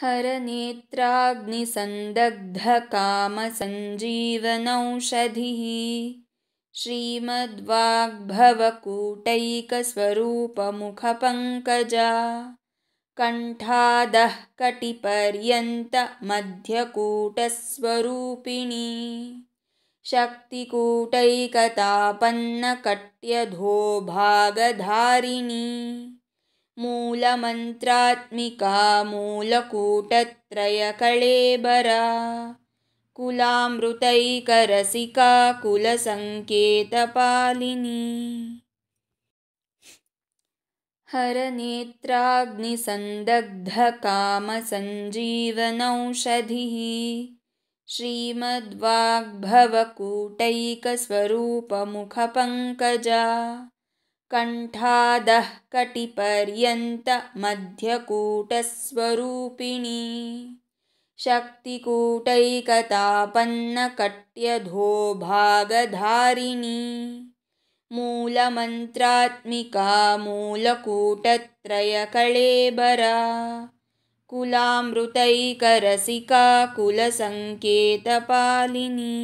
हरनेत्राग्निसन्दग्धकामसञ्जीवनौषधिः श्रीमद्वाग्भवकूटैकस्वरूपमुखपङ्कजा कण्ठादः कटिपर्यन्तमध्यकूटस्वरूपिणी शक्तिकूटैकतापन्नकट्यधोभागधारिणी मूलमन्त्रात्मिका मूलकूटत्रयकलेबरा कुलामृतैकरसिका हरनेत्राग्निसन्दग्धकामसञ्जीवनौषधिः श्रीमद्वाग्भवकूटैकस्वरूपमुखपङ्कजा कण्ठादः कटिपर्यन्तमध्यकूटस्वरूपिणी शक्तिकूटैकतापन्नकट्यधोभागधारिणी मूलमन्त्रात्मिका मूलकूटत्रयकलेबरा कुलामृतैकरसिका कुलसङ्केतपालिनी